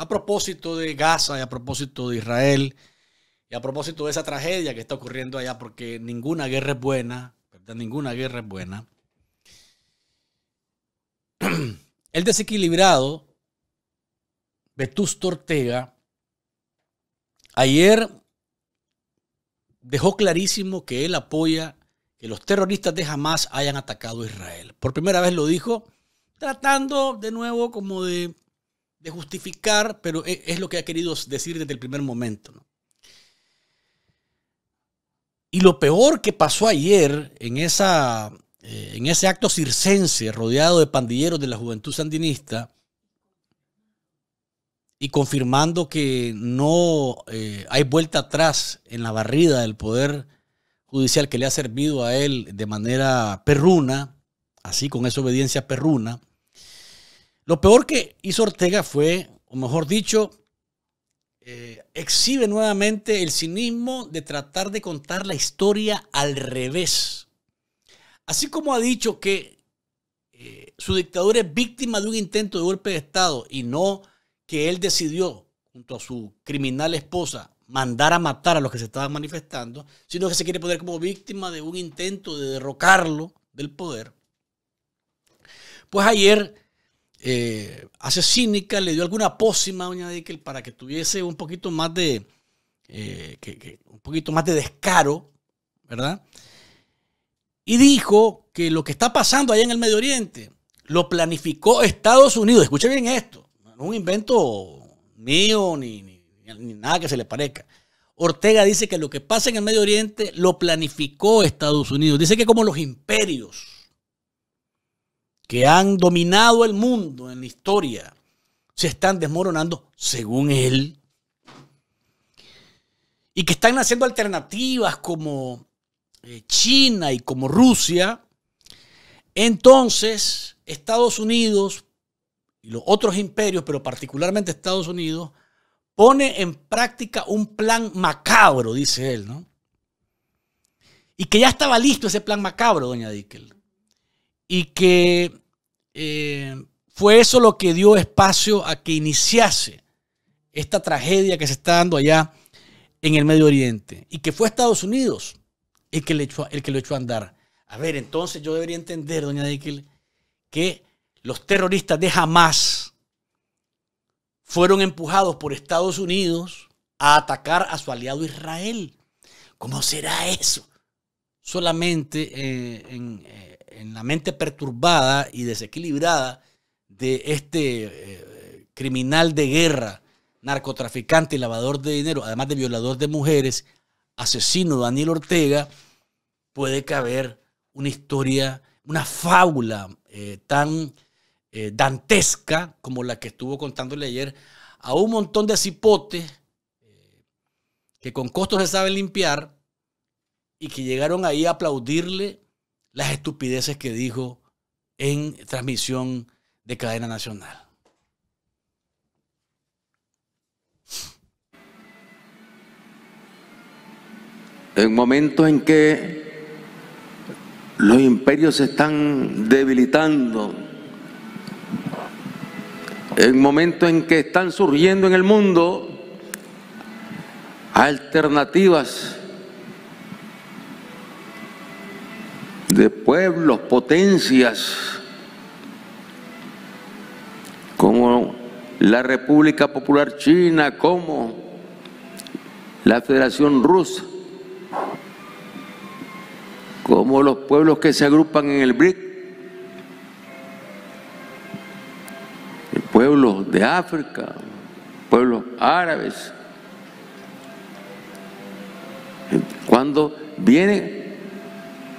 A propósito de Gaza y a propósito de Israel y a propósito de esa tragedia que está ocurriendo allá, porque ninguna guerra es buena, ¿verdad? Ninguna guerra es buena. El desequilibrado, Vetusto Ortega, ayer dejó clarísimo que él apoya que los terroristas de Hamas hayan atacado a Israel. Por primera vez lo dijo, tratando de nuevo como de de justificar, pero e, es lo que ha querido decir desde el primer momento. Y lo peor que pasó ayer en, esa, eh, en ese acto circense rodeado de pandilleros de la juventud sandinista y confirmando que no eh, hay vuelta atrás en la barrida del poder judicial que le ha servido a él de manera perruna, así con esa obediencia perruna, lo peor que hizo Ortega fue, o mejor dicho, eh, exhibe nuevamente el cinismo de tratar de contar la historia al revés. Así como ha dicho que eh, su dictadura es víctima de un intento de golpe de Estado y no que él decidió, junto a su criminal esposa, mandar a matar a los que se estaban manifestando, sino que se quiere poner como víctima de un intento de derrocarlo del poder. Pues ayer hace eh, cínica, le dio alguna pócima a Doña Dickel para que tuviese un poquito más de, eh, un poquito más de descaro, ¿verdad? Y dijo que lo que está pasando allá en el Medio Oriente lo planificó Estados Unidos. Escuche bien esto, no es un invento mío ni nada que se le parezca. Ortega dice que lo que pasa en el Medio Oriente lo planificó Estados Unidos. Dice que como los imperios que han dominado el mundo en la historia se están desmoronando según él. Y que están haciendo alternativas como eh, China y como Rusia. Entonces, Estados Unidos y los otros imperios, pero particularmente Estados Unidos, pone en práctica un plan macabro, dice él, ¿no? Y que ya estaba listo ese plan macabro, doña Dickel y que eh, fue eso lo que dio espacio a que iniciase esta tragedia que se está dando allá en el Medio Oriente y que fue Estados Unidos el que, le el que lo echó a andar. A ver, entonces yo debería entender, doña Dickel, que los terroristas de Hamas fueron empujados por Estados Unidos a atacar a su aliado Israel. ¿Cómo será eso? Solamente eh, en, eh, en la mente perturbada y desequilibrada de este eh, criminal de guerra, narcotraficante, y lavador de dinero, además de violador de mujeres, asesino Daniel Ortega, puede caber una historia, una fábula eh, tan eh, dantesca como la que estuvo contándole ayer a un montón de cipotes que con costos se saben limpiar y que llegaron ahí a aplaudirle las estupideces que dijo en transmisión de cadena nacional. En momentos en que los imperios se están debilitando, en momentos en que están surgiendo en el mundo alternativas de pueblos, potencias, como la República Popular China, como la Federación Rusa, como los pueblos que se agrupan en el BRIC, pueblos de África, pueblos árabes. Cuando viene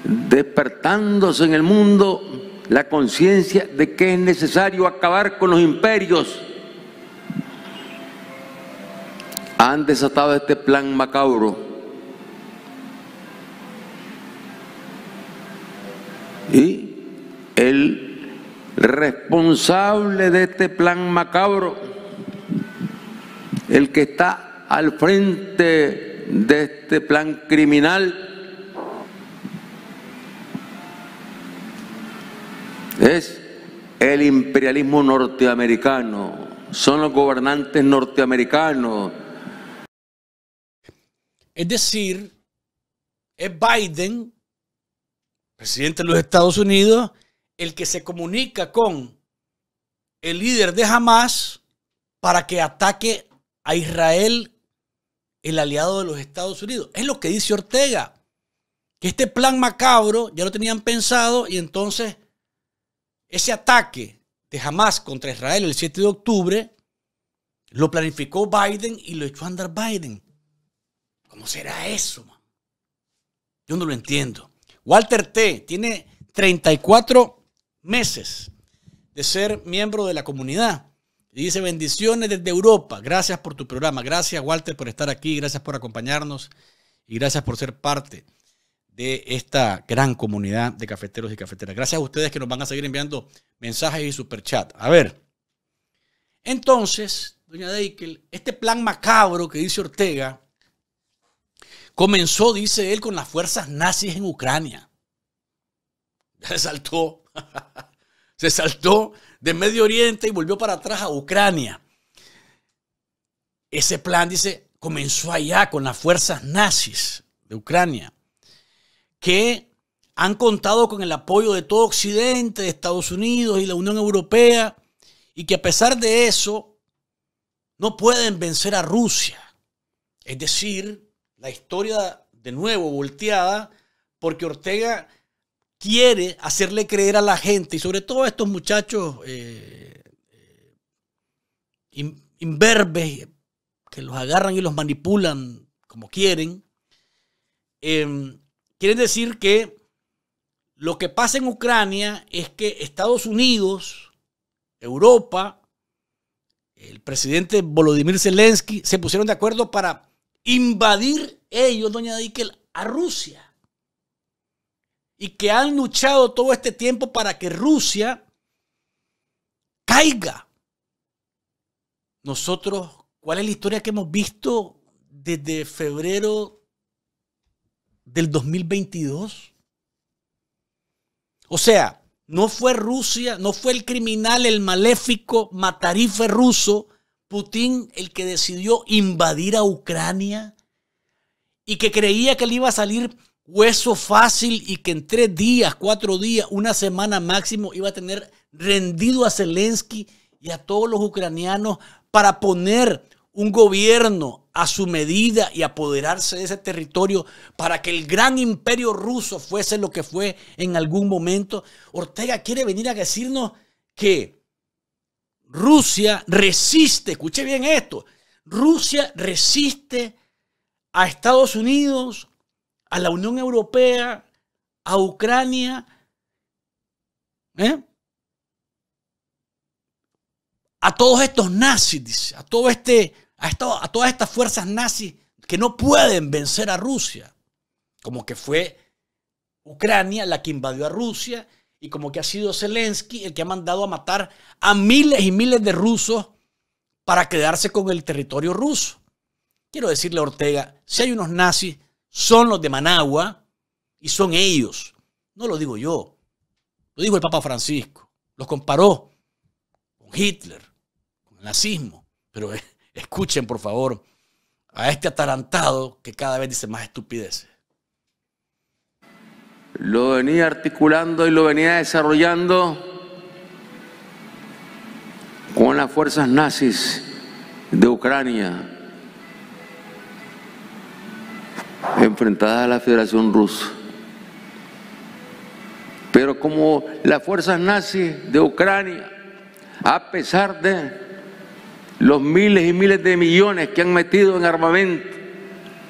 despertándose en el mundo la conciencia de que es necesario acabar con los imperios. Han desatado este plan macabro. Y el responsable de este plan macabro, el que está al frente de este plan criminal, Es el imperialismo norteamericano, son los gobernantes norteamericanos. Es decir, es Biden, presidente de los Estados Unidos, el que se comunica con el líder de Hamas para que ataque a Israel, el aliado de los Estados Unidos. Es lo que dice Ortega, que este plan macabro ya lo tenían pensado y entonces ese ataque de Hamas contra Israel el 7 de octubre lo planificó Biden y lo echó a andar Biden. ¿Cómo será eso? Yo no lo entiendo. Walter T. tiene 34 meses de ser miembro de la comunidad. dice bendiciones desde Europa. Gracias por tu programa. Gracias Walter por estar aquí. Gracias por acompañarnos. Y gracias por ser parte de esta gran comunidad de cafeteros y cafeteras. Gracias a ustedes que nos van a seguir enviando mensajes y superchat. A ver, entonces, doña Deikel, este plan macabro que dice Ortega comenzó, dice él, con las fuerzas nazis en Ucrania. Se saltó, se saltó de Medio Oriente y volvió para atrás a Ucrania. Ese plan, dice, comenzó allá con las fuerzas nazis de Ucrania que han contado con el apoyo de todo Occidente, de Estados Unidos y la Unión Europea, y que a pesar de eso no pueden vencer a Rusia. Es decir, la historia de nuevo volteada, porque Ortega quiere hacerle creer a la gente, y sobre todo a estos muchachos eh, eh que los agarran y los manipulan como quieren, eh, Quieren decir que lo que pasa en Ucrania es que Estados Unidos, Europa, el presidente Volodymyr Zelensky se pusieron de acuerdo para invadir ellos, doña Dickel, a Rusia. Y que han luchado todo este tiempo para que Rusia caiga. Nosotros, ¿cuál es la historia que hemos visto desde febrero del 2022. O sea, no fue Rusia, no fue el criminal, el maléfico matarife ruso, Putin, el que decidió invadir a Ucrania y que creía que le iba a salir hueso fácil y que en tres días, cuatro días, una semana máximo iba a tener rendido a Zelensky y a todos los ucranianos para poner un gobierno a su medida y apoderarse de ese territorio para que el gran imperio ruso fuese lo que fue en algún momento. Ortega quiere venir a decirnos que Rusia resiste, escuche bien esto, Rusia resiste a Estados Unidos, a la Unión Europea, a Ucrania. ¿eh? a todos estos nazis, dice, a, todo este, a todas estas fuerzas nazis que no pueden vencer a Rusia, como que fue Ucrania la que invadió a Rusia y como que ha sido Zelensky el que ha mandado a matar a miles y miles de rusos para quedarse con el territorio ruso. Quiero decirle a Ortega, si hay unos nazis, son los de Managua y son ellos. No lo digo yo, lo dijo el Papa Francisco. Los comparó con Hitler, nazismo. Pero eh, escuchen, por favor, a este atarantado que cada vez dice más estupideces. Lo venía articulando y lo venía desarrollando con las fuerzas nazis de Ucrania, enfrentadas a la Federación Rusa. Pero como las fuerzas nazis de Ucrania, a pesar de los miles y miles de millones que han metido en armamento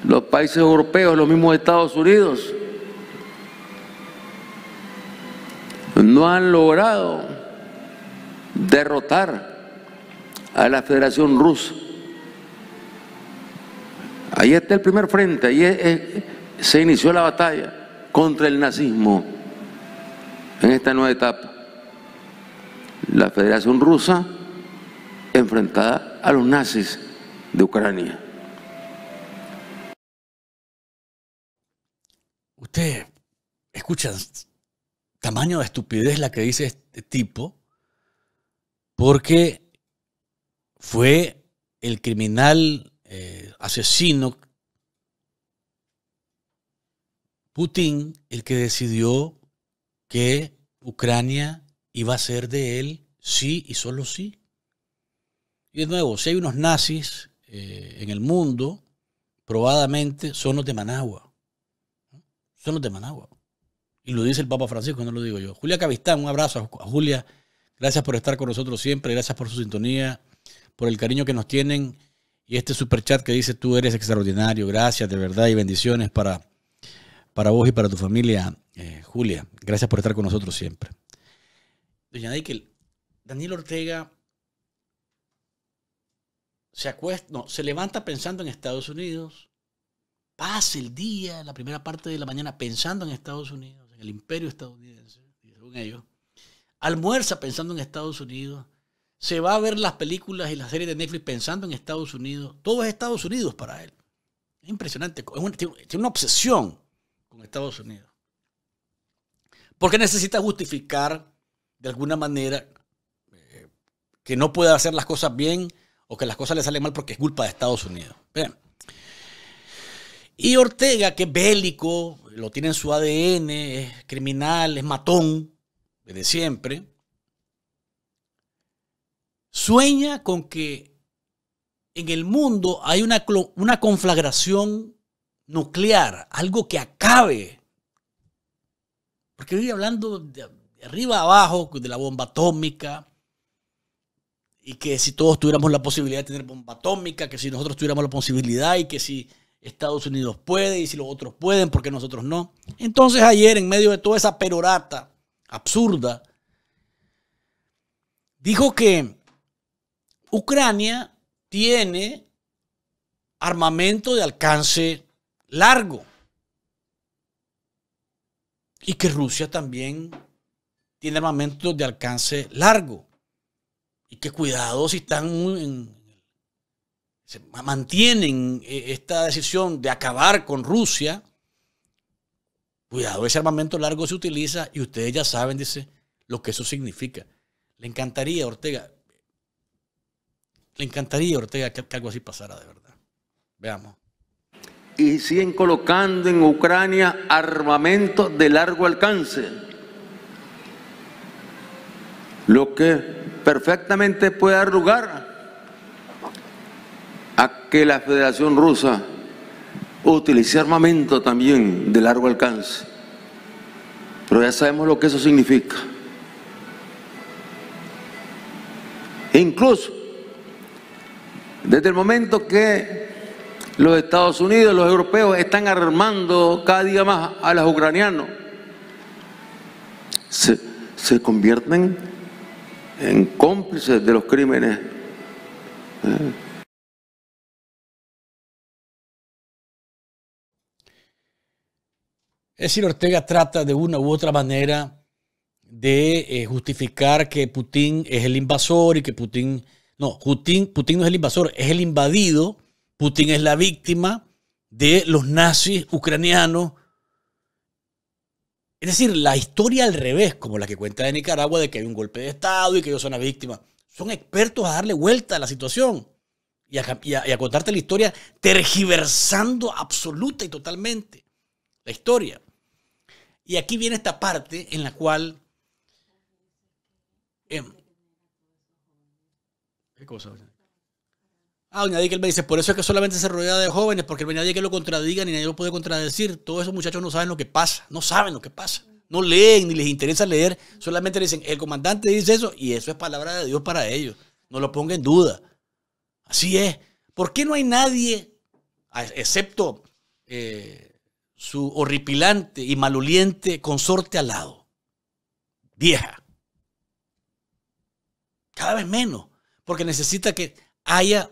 los países europeos, los mismos Estados Unidos, no han logrado derrotar a la Federación Rusa. Ahí está el primer frente, ahí se inició la batalla contra el nazismo en esta nueva etapa. La Federación Rusa enfrentada a los nazis de Ucrania. Usted escuchan tamaño de estupidez la que dice este tipo, porque fue el criminal eh, asesino Putin el que decidió que Ucrania iba a ser de él sí y solo sí. Y de nuevo, si hay unos nazis eh, en el mundo, probadamente son los de Managua. Son los de Managua. Y lo dice el Papa Francisco, no lo digo yo. Julia Cavistán, un abrazo a Julia. Gracias por estar con nosotros siempre, gracias por su sintonía, por el cariño que nos tienen. Y este super chat que dice, tú eres extraordinario, gracias de verdad y bendiciones para, para vos y para tu familia, eh, Julia. Gracias por estar con nosotros siempre. Doña Daniel Ortega se acuesta, no, se levanta pensando en Estados Unidos, pasa el día, la primera parte de la mañana pensando en Estados Unidos, en el imperio estadounidense, según ellos, almuerza pensando en Estados Unidos, se va a ver las películas y las series de Netflix pensando en Estados Unidos, todo es Estados Unidos para él. Es impresionante, tiene una obsesión con Estados Unidos. Porque necesita justificar de alguna manera eh, que no pueda hacer las cosas bien o que las cosas le salen mal porque es culpa de Estados Unidos. Y Ortega, que es bélico, lo tiene en su ADN, es criminal, es matón, desde siempre, sueña con que en el mundo hay una, una conflagración nuclear, algo que acabe. Porque hoy hablando de arriba abajo de la bomba atómica, y que si todos tuviéramos la posibilidad de tener bomba atómica, que si nosotros tuviéramos la posibilidad y que si Estados Unidos puede y si los otros pueden, porque nosotros no. Entonces ayer, en medio de toda esa perorata absurda, dijo que Ucrania tiene armamento de alcance largo y que Rusia también tiene armamento de alcance largo y que cuidado si están mantienen eh, esta decisión de acabar con Rusia, cuidado, ese armamento largo se utiliza y ustedes ya saben, dice, lo que eso significa. Le encantaría, Ortega, le encantaría, Ortega, que, que algo así pasara de verdad. Veamos. Y siguen colocando en Ucrania armamento de largo alcance. Lo que perfectamente puede dar lugar a que la Federación Rusa utilice armamento también de largo alcance. Pero ya sabemos lo que eso significa. E incluso, desde el momento que los Estados Unidos, los europeos están armando cada día más a los ucranianos, se, se convierten en cómplices de los crímenes. Es ¿eh? decir, Ortega trata de una u otra manera de eh, justificar que Putin es el invasor y que Putin... No, Putin, Putin no es el invasor, es el invadido. Putin es la víctima de los nazis ucranianos es decir, la historia al revés, como la que cuenta de Nicaragua de que hay un golpe de Estado y que ellos son las víctimas. Son expertos a darle vuelta a la situación y a, contarte la historia tergiversando absoluta y totalmente la historia. Y aquí viene esta parte en la cual... Em, ¿Qué cosa? Ah, que él me dice, por eso es que solamente se rodea de jóvenes, porque nadie que lo contradiga ni nadie lo puede contradecir. Todos esos muchachos no saben lo que pasa, no saben lo que pasa. No leen ni les interesa leer, solamente le dicen, el comandante dice eso y eso es palabra de Dios para ellos. No lo ponga en duda. Así es. ¿Por qué no hay nadie, excepto eh, su horripilante y maloliente consorte al lado? Vieja. Cada vez menos, porque necesita que haya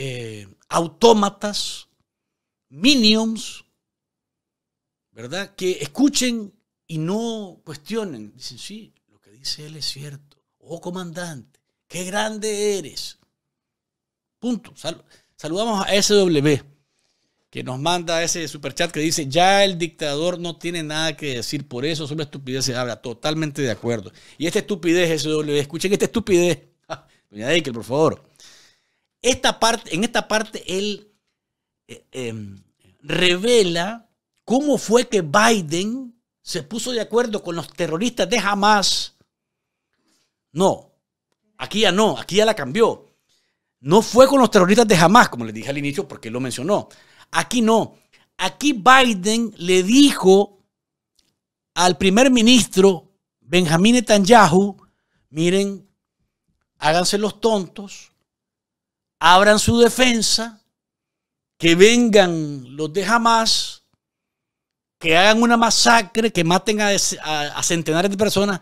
eh, autómatas, minions, ¿verdad? Que escuchen y no cuestionen. Dicen, sí, lo que dice él es cierto. Oh, comandante, qué grande eres. Punto. saludamos a SW, que nos manda ese superchat que dice, ya el dictador no tiene nada que decir, por eso sobre estupidez se habla. Totalmente de acuerdo. Y esta estupidez, SW, escuchen esta estupidez. Doña Deikel, por favor. Esta parte, en esta parte él eh, eh, revela cómo fue que Biden se puso de acuerdo con los terroristas de Hamas. No, aquí ya no, aquí ya la cambió. No fue con los terroristas de Hamas, como les dije al inicio, porque lo mencionó. Aquí no. Aquí Biden le dijo al primer ministro Benjamín Netanyahu, miren, háganse los tontos, abran su defensa, que vengan los de Hamas, que hagan una masacre, que maten a, centenares de personas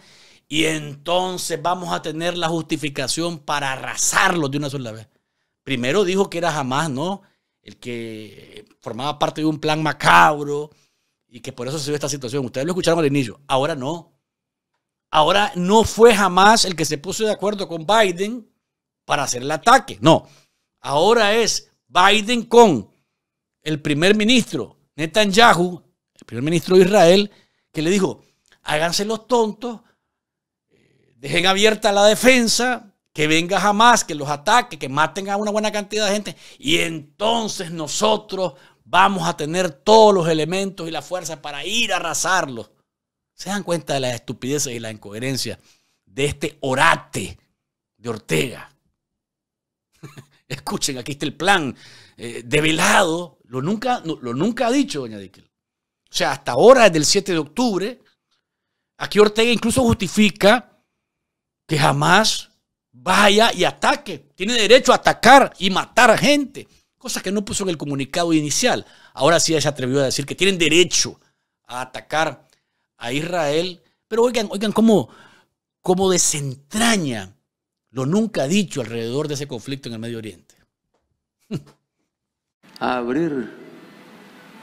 y entonces vamos a tener la justificación para arrasarlos de una sola vez. Primero dijo que era jamás, ¿no? El que formaba parte de un plan macabro y que por eso se dio esta situación. Ustedes lo escucharon al inicio. Ahora no. Ahora no fue jamás el que se puso de acuerdo con Biden para hacer el ataque. No. Ahora es Biden con el primer ministro Netanyahu, el primer ministro de Israel, que le dijo, háganse los tontos, eh, dejen abierta la defensa, que venga jamás, que los ataque, que maten a una buena cantidad de gente, y entonces nosotros vamos a tener todos los elementos y la fuerza para ir a arrasarlos. Se dan cuenta de la estupidez y la incoherencia de este orate de Ortega escuchen, aquí está el plan eh, develado. Lo nunca, lo nunca ha dicho doña Díquel. O sea, hasta ahora, desde el 7 de octubre, aquí Ortega incluso justifica que jamás vaya y ataque. Tiene derecho a atacar y matar a gente. Cosa que no puso en el comunicado inicial. Ahora sí se atrevió a decir que tienen derecho a atacar a Israel. Pero oigan, oigan cómo, cómo desentraña lo nunca ha dicho alrededor de ese conflicto en el Medio Oriente. Abrir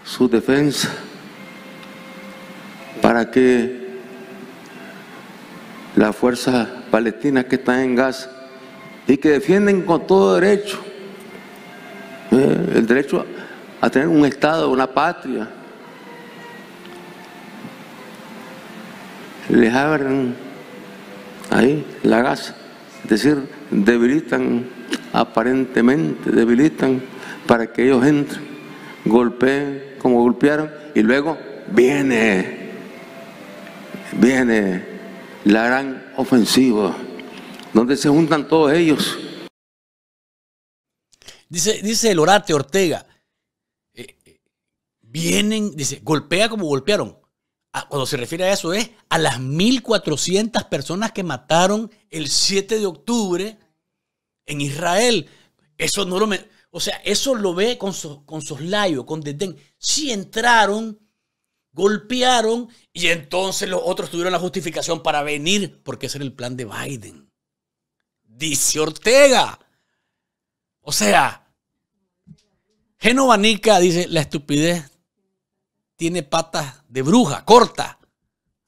su defensa para que las fuerzas palestinas que están en Gaza y que defienden con todo derecho eh, el derecho a tener un Estado, una patria, les abren ahí la Gaza es decir, debilitan, aparentemente debilitan para que ellos entren, golpeen como golpearon y luego viene, viene la gran ofensiva, donde se juntan todos ellos. Dice, dice el Orate Ortega, eh, eh, vienen, dice, golpea como golpearon, cuando se refiere a eso, es a las 1.400 personas que mataron el 7 de octubre en Israel. Eso no lo... Me, o sea, eso lo ve con, so, con soslayo, con desdén. Si entraron, golpearon y entonces los otros tuvieron la justificación para venir, porque ese era el plan de Biden. Dice Ortega. O sea, Genovanica dice, la estupidez tiene patas de bruja, corta.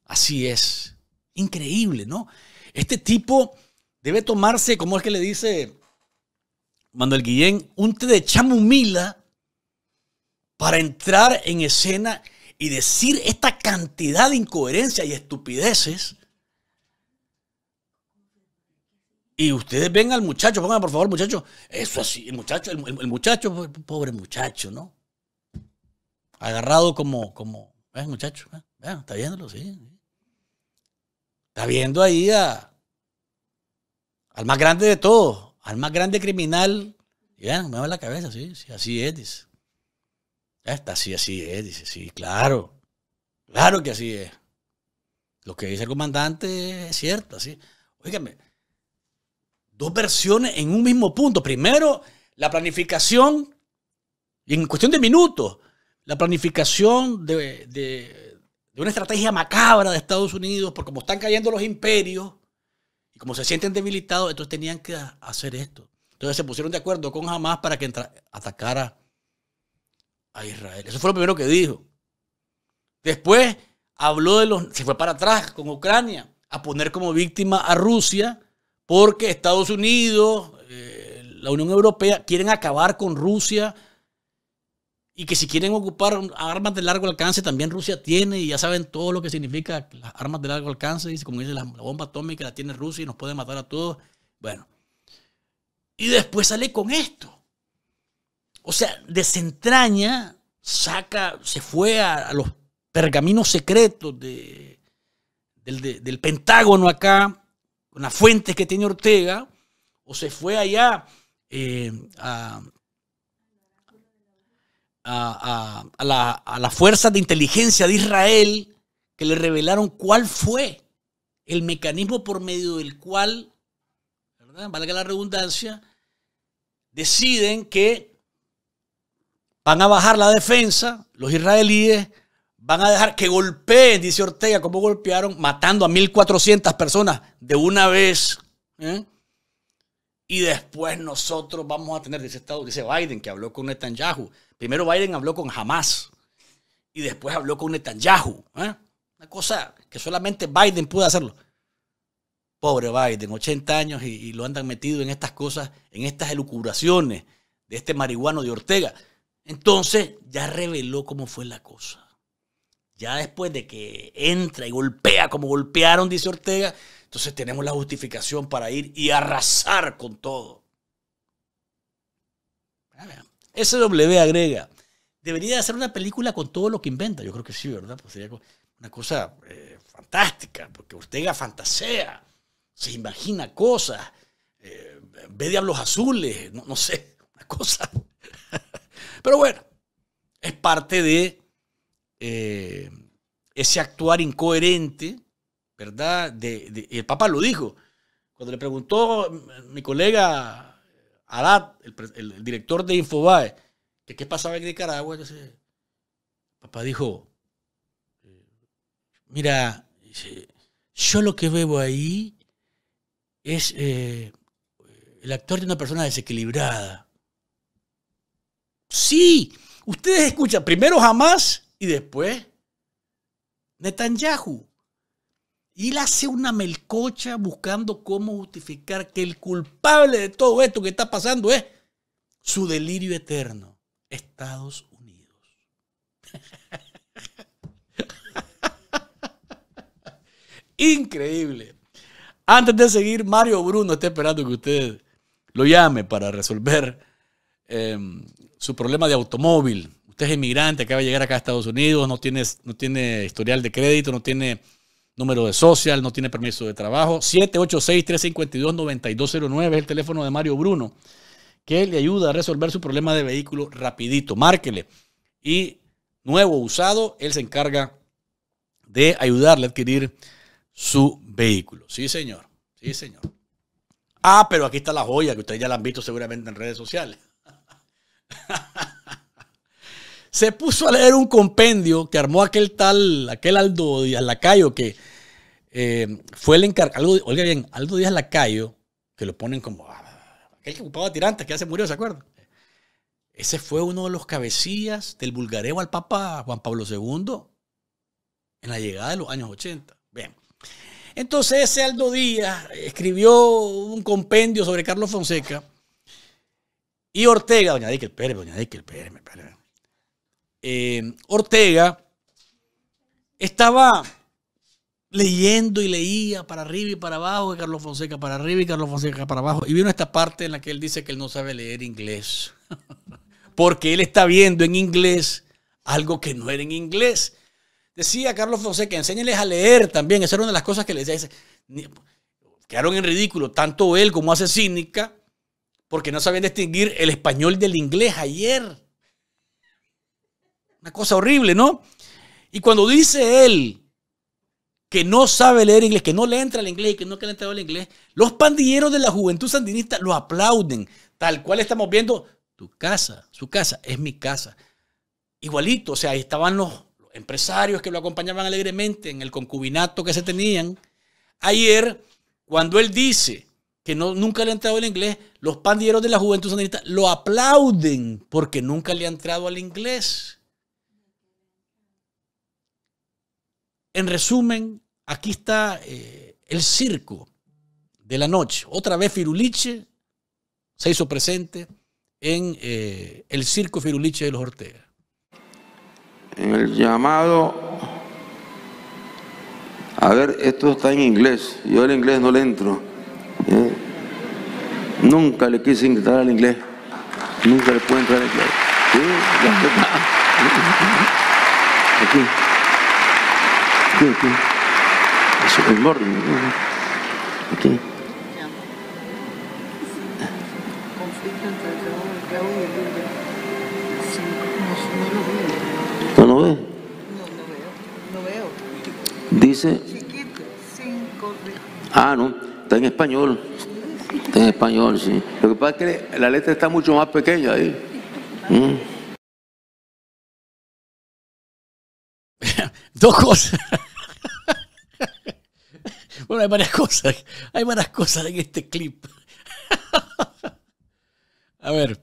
Así es. Increíble, ¿no? Este tipo debe tomarse, como es que le dice Manuel Guillén, un té de chamumila para entrar en escena y decir esta cantidad de incoherencias y estupideces. Y ustedes ven al muchacho, pongan por favor, muchacho, eso así, el muchacho, el, muchacho, pues, pobre muchacho, ¿no? agarrado como, como, ¿ves, muchacho? vean, Está viéndolo, sí. Está viendo ahí a, al más grande de todos, al más grande criminal. Ya, me va la cabeza, sí, sí, así es, dice. Está así, así es, dice, sí, claro. Claro que así es. Lo que dice el comandante es cierto, así. Óigame, dos versiones en un mismo punto. Primero, la planificación, en cuestión de minutos, la planificación de, una estrategia macabra de Estados Unidos, porque como están cayendo los imperios y como se sienten debilitados, entonces tenían que hacer esto. Entonces se pusieron de acuerdo con Hamas para que atacara a Israel. Eso fue lo primero que dijo. Después habló de los... Se fue para atrás con Ucrania a poner como víctima a Rusia porque Estados Unidos, eh, la Unión Europea quieren acabar con Rusia y que si quieren ocupar armas de largo alcance, también Rusia tiene, y ya saben todo lo que significa las armas de largo alcance, y como dice la, bomba atómica la tiene Rusia y nos puede matar a todos. Bueno. Y después sale con esto. O sea, desentraña, saca, se fue a, los pergaminos secretos de, del, Pentágono acá, con las fuentes que tiene Ortega, o se fue allá eh, a, a, la, las fuerzas de inteligencia de Israel que le revelaron cuál fue el mecanismo por medio del cual, valga la redundancia, deciden que van a bajar la defensa, los israelíes van a dejar que golpeen, dice Ortega, como golpearon, matando a 1.400 personas de una vez. ¿eh? y después nosotros vamos a tener, dice, Estado, dice Biden, que habló con Netanyahu. Primero Biden habló con Hamas y después habló con Netanyahu. ¿eh? Una cosa que solamente Biden pudo hacerlo. Pobre Biden, 80 años y, y, lo andan metido en estas cosas, en estas elucubraciones de este marihuano de Ortega. Entonces ya reveló cómo fue la cosa. Ya después de que entra y golpea como golpearon, dice Ortega, entonces tenemos la justificación para ir y arrasar con todo. Ah, SW agrega, debería hacer una película con todo lo que inventa. Yo creo que sí, ¿verdad? Pues sería una cosa eh, fantástica, porque Ortega fantasea, se imagina cosas, eh, ve diablos azules, no, sé, una cosa. Pero bueno, es parte de eh, ese actuar incoherente ¿verdad? el Papa lo dijo. Cuando le preguntó mi colega Arad, el, director de Infobae, que qué pasaba en Nicaragua, el papá dijo, eh, mira, yo lo que veo ahí es eh, el actor de una persona desequilibrada. Sí, ustedes escuchan primero Jamás, y después Netanyahu. Y le hace una melcocha buscando cómo justificar que el culpable de todo esto que está pasando es su delirio eterno, Estados Unidos. Increíble. Antes de seguir, Mario Bruno está esperando que usted lo llame para resolver em, su problema de automóvil. Usted es inmigrante, acaba de llegar acá a Estados Unidos, no no tiene historial de crédito, no tiene número de social, no tiene permiso de trabajo. 786-352-9209 es el teléfono de Mario Bruno, que le ayuda a resolver su problema de vehículo rapidito. Márquele. Y nuevo, usado, él se encarga de ayudarle a adquirir su vehículo. Sí, señor. Sí, señor. Ah, pero aquí está la joya que ustedes ya la han visto seguramente en redes sociales. se puso a leer un compendio que armó aquel tal, aquel Aldo Díaz Lacayo, que eh, fue el encargado, oiga bien, Aldo Díaz Lacayo, que lo ponen como ah, aquel que ocupaba tirantes, que ya se murió, ¿se acuerdan? Ese fue uno de los cabecillas del bulgareo al Papa Juan Pablo II en la llegada de los años 80. Bien. Entonces ese Aldo Díaz escribió un compendio sobre Carlos Fonseca y Ortega, doña el PRM, doña el eh, Ortega estaba leyendo y leía para arriba y para abajo, de Carlos Fonseca para arriba y Carlos Fonseca para abajo. Y vino esta parte en la que él dice que él no sabe leer inglés. Porque él está viendo en inglés algo que no era en inglés. Decía Carlos Fonseca, enséñales a leer también. Esa era una de las cosas que le decía. Quedaron en ridículo, tanto él como hace cínica, porque no sabían distinguir el español del inglés ayer. Una cosa horrible, ¿no? Y cuando dice él que no sabe leer inglés, que no le entra el inglés y que no le entrado el inglés, los pandilleros de la juventud sandinista lo aplauden, tal cual estamos viendo tu casa, su casa, es mi casa. Igualito, o sea, ahí estaban los, empresarios que lo acompañaban alegremente en el concubinato que se tenían. Ayer, cuando él dice que no, nunca le ha entrado el inglés, los pandilleros de la juventud sandinista lo aplauden porque nunca le ha entrado al inglés. En resumen, aquí está eh, el circo de la noche. Otra vez Firuliche se hizo presente en eh, el circo Firuliche de los Ortega. En el llamado... A ver, esto está en inglés. Yo al inglés no le entro. ¿eh? Nunca le quise entrar al inglés. Nunca le puedo entrar al inglés. Aquí. Okay, Es el good Okay. ¿No lo ve? No, no veo. No veo. Dice. Ah, no. Está en español. Está en español, sí. Lo que pasa es que la letra está mucho más pequeña ahí. Mm. Dos cosas hay varias cosas. Hay varias cosas en este clip. A ver.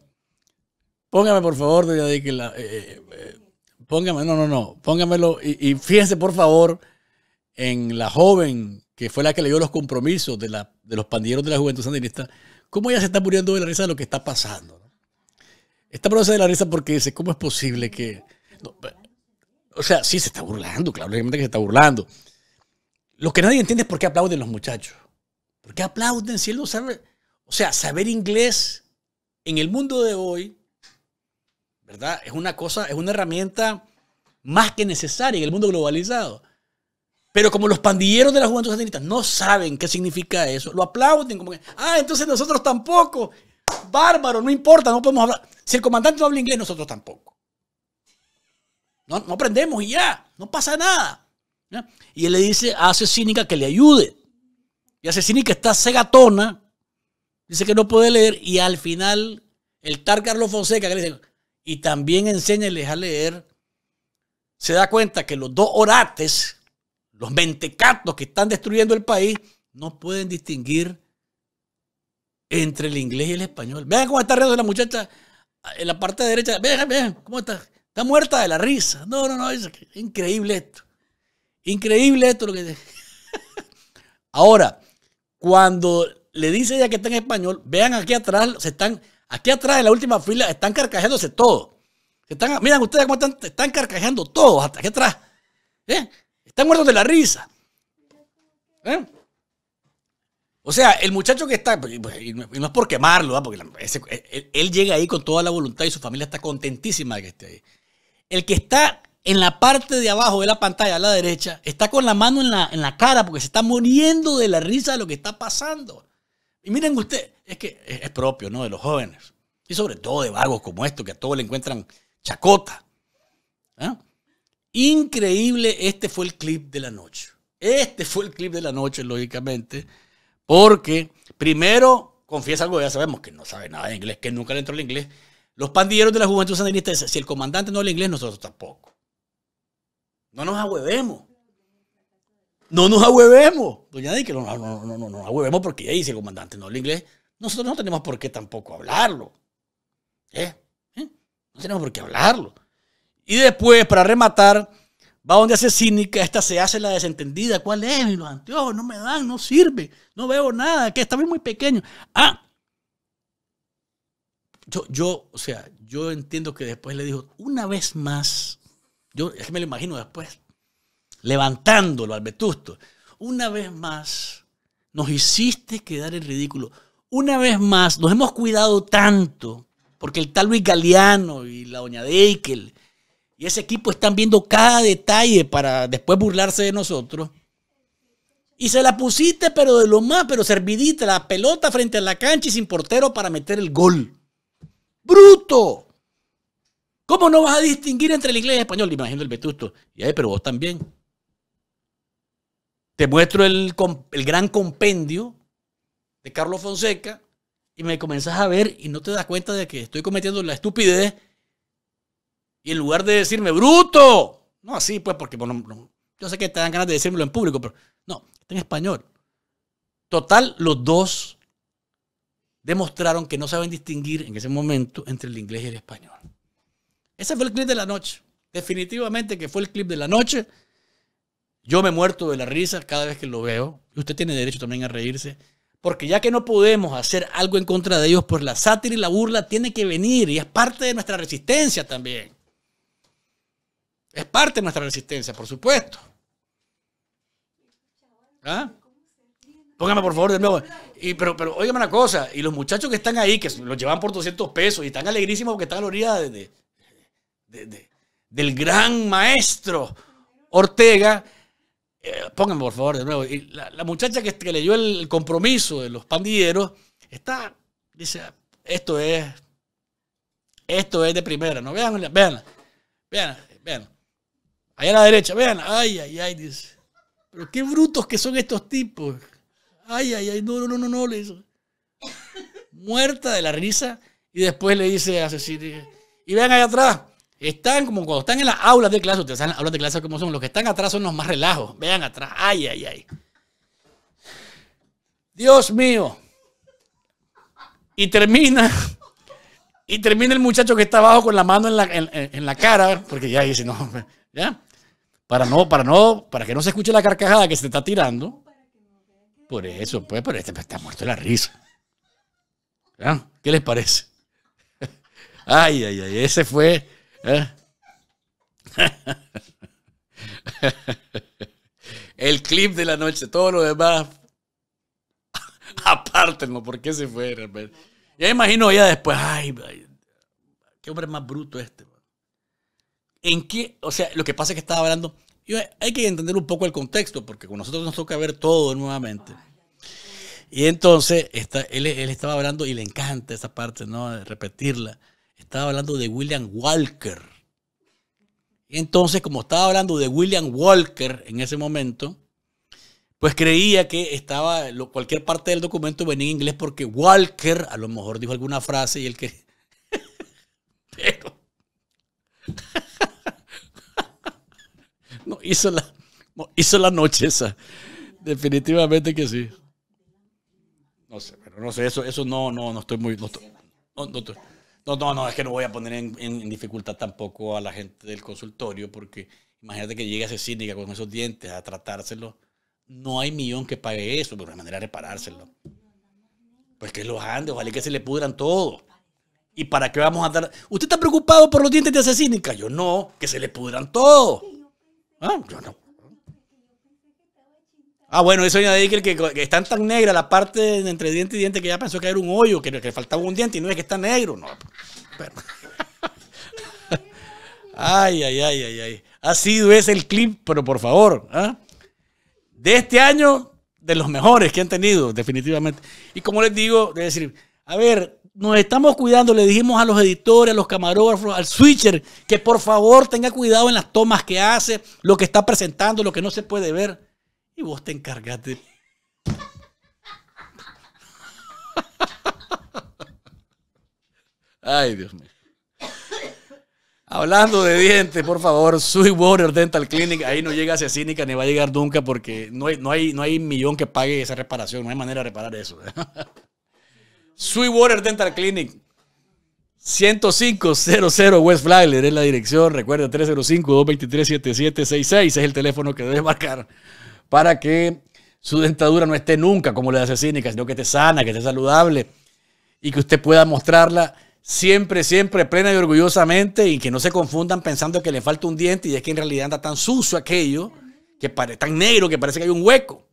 Póngame, por favor, de que eh, eh, eh, póngame, no, no, no. Póngamelo. Y, fíjense, por favor, en la joven que fue la que le dio los compromisos de, los pandilleros de la juventud sandinista, cómo ella se está muriendo de la risa de lo que está pasando. Está muriendo de la risa porque dice, ¿cómo es posible que... o sea, sí, se está burlando, claro, obviamente que se está burlando. Lo que nadie entiende es por qué aplauden los muchachos. ¿Por qué aplauden si él no sabe? O sea, saber inglés en el mundo de hoy, ¿verdad? Es una cosa, es una herramienta más que necesaria en el mundo globalizado. Pero como los pandilleros de la Juventud Sandinista no saben qué significa eso, lo aplauden como que, ah, entonces nosotros tampoco. Bárbaro, no importa, no podemos hablar. Si el comandante no habla inglés, nosotros tampoco. No, no aprendemos y ya, no pasa nada. Y él le dice a Asesínica que le ayude. Y Asesínica está cegatona, dice que no puede leer, y al final el tar Carlos Fonseca, que le dice, y también enséñales a leer, se da cuenta que los dos orates, los mentecatos que están destruyendo el país, no pueden distinguir entre el inglés y el español. Vean cómo está riendo la muchacha en la parte derecha. Vean, vean, cómo está. Está muerta de la risa. No, no, no, es increíble esto. Increíble esto lo que Ahora, cuando le dice ya que está en español, vean aquí atrás, se están, aquí atrás en la última fila, están carcajeándose todos. Están, miren ustedes cómo están, están carcajeando todos, hasta aquí atrás. ¿Eh? Están muertos de la risa. ¿Eh? O sea, el muchacho que está, pues, pues, y no es por quemarlo, ¿ah? porque él, llega ahí con toda la voluntad y su familia está contentísima de que esté ahí. El que está en la parte de abajo de la pantalla, a la derecha, está con la mano en la, cara porque se está muriendo de la risa de lo que está pasando. Y miren ustedes, es que es propio, ¿no? De los jóvenes. Y sobre todo de vagos como estos, que a todos le encuentran chacota. ¿Ah? Increíble, este fue el clip de la noche. Este fue el clip de la noche, lógicamente, porque primero confiesa algo, ya sabemos que no sabe nada de inglés, que nunca le entró el inglés. Los pandilleros de la juventud sandinista si el comandante no habla inglés, nosotros tampoco. No nos ahuevemos. No nos ahuevemos. Doña que no, nos ahuevemos porque ella dice el comandante, no el inglés. Nosotros no tenemos por qué tampoco hablarlo. ¿Eh? ¿Eh? No tenemos por qué hablarlo. Y después, para rematar, va donde hace cínica, esta se hace la desentendida. ¿Cuál es? Y los no me dan, no sirve, no veo nada, que está muy pequeño. Ah, yo, yo, o sea, yo entiendo que después le dijo, una vez más, yo es que me lo imagino después, levantándolo al vetusto. Una vez más, nos hiciste quedar en ridículo. Una vez más, nos hemos cuidado tanto, porque el tal Luis Galeano y la doña Deikel y ese equipo están viendo cada detalle para después burlarse de nosotros. Y se la pusiste, pero de lo más, pero servidita, la pelota frente a la cancha y sin portero para meter el gol. ¡Bruto! ¿Cómo no vas a distinguir entre el inglés y el español? imagino el vetusto. Y ahí, pero vos también. Te muestro el, gran compendio de Carlos Fonseca y me comenzás a ver y no te das cuenta de que estoy cometiendo la estupidez. Y en lugar de decirme, bruto, no así, pues, porque yo sé que te dan ganas de decírmelo en público, pero no, está en español. Total, los dos demostraron que no saben distinguir en ese momento entre el inglés y el español. Ese fue el clip de la noche. Definitivamente que fue el clip de la noche. Yo me muerto de la risa cada vez que lo veo. Y usted tiene derecho también a reírse. Porque ya que no podemos hacer algo en contra de ellos, pues la sátira y la burla tiene que venir y es parte de nuestra resistencia también. Es parte de nuestra resistencia, por supuesto. ¿Ah? Póngame por favor de nuevo. pero, pero una cosa, y los muchachos que están ahí, que los llevan por 200 pesos y están alegrísimos porque están a la orilla de, del gran maestro Ortega. Eh, pónganme por favor de nuevo. Y la, muchacha que, le leyó el, compromiso de los pandilleros está, dice, esto es, esto es de primera, ¿no? Vean, vean, vean, vean. Allá a la derecha, vean, ay, ay, ay, dice. Pero qué brutos que son estos tipos. Ay, ay, ay, no, no, no, no, no, le hizo. Muerta de la risa. Y después le dice a Cecilia, y vean allá atrás, están como cuando están en las aulas de clase, ustedes saben las aulas de clase como son, los que están atrás son los más relajos. Vean atrás, ay, ay, ay. Dios mío. Y termina, y termina el muchacho que está abajo con la mano en la, cara, porque ya dice, no, ya, para no, para no, para que no se escuche la carcajada que se está tirando. Por eso, pues, pero este pues, está muerto de la risa. ¿Ya? ¿Qué les parece? Ay, ay, ay, ese fue ¿Eh? El clip de la noche, todo lo demás, apártenlo, porque se fue Ya imagino ya después, ay, qué hombre más bruto este. ¿En qué? O sea, lo que pasa es que estaba hablando, hay que entender un poco el contexto, porque con nosotros nos toca ver todo nuevamente. Y entonces, está, él, estaba hablando y le encanta esa parte, ¿no? repetirla estaba hablando de William Walker. Y entonces, como estaba hablando de William Walker en ese momento, pues creía que estaba cualquier parte del documento venía en inglés porque Walker a lo mejor dijo alguna frase y el que pero no hizo la hizo la noche esa. Definitivamente que sí. No sé, pero no sé, eso, eso no, no, no estoy muy. No, no, no, es que no voy a poner en, dificultad tampoco a la gente del consultorio, porque imagínate que llegue a cínica con esos dientes a tratárselo. No hay millón que pague eso, pero de manera de reparárselo. Pues que los ande, ojalá que se le pudran todo. ¿Y para qué vamos a dar? ¿Usted está preocupado por los dientes de asesínica? Yo no, que se le pudran todo. Ah, yo no. Ah, bueno, eso añade que, que, están tan negras la parte entre diente y diente que ya pensó que era un hoyo, que, le faltaba un diente y no es que está negro. No, Ay, ay, ay, ay, ay. Ha sido ese el clip, pero por favor. ¿ah? De este año, de los mejores que han tenido, definitivamente. Y como les digo, es decir, a ver, nos estamos cuidando, le dijimos a los editores, a los camarógrafos, al switcher, que por favor tenga cuidado en las tomas que hace, lo que está presentando, lo que no se puede ver y vos te encargaste Ay, Dios mío. Hablando de dientes, por favor, Sweetwater Dental Clinic, ahí no llega a cínica ni va a llegar nunca porque no hay, no hay, no hay millón que pague esa reparación, no hay manera de reparar eso. Sweetwater Dental Clinic, 10500 West flyler es la dirección, recuerda 305-223-7766 es el teléfono que debes marcar para que su dentadura no esté nunca como la de asesínica, sino que esté sana, que esté saludable y que usted pueda mostrarla siempre, siempre plena y orgullosamente y que no se confundan pensando que le falta un diente y es que en realidad anda tan sucio aquello, que parece tan negro que parece que hay un hueco.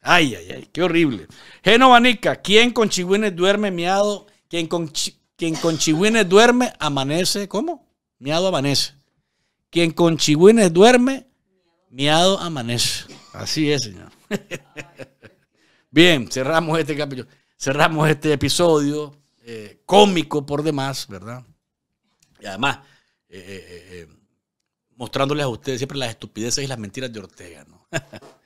Ay, ay, ay, qué horrible. Genovanica, ¿quién con chigüines duerme miado, quien con, chi, con duerme amanece, ¿cómo? Miado amanece. Quien con chigüines duerme Miado amanece. Así es, señor. Bien, cerramos este capítulo. Cerramos este episodio eh, cómico por demás, ¿verdad? Y además, eh, eh, mostrándoles a ustedes siempre las estupideces y las mentiras de Ortega, ¿no?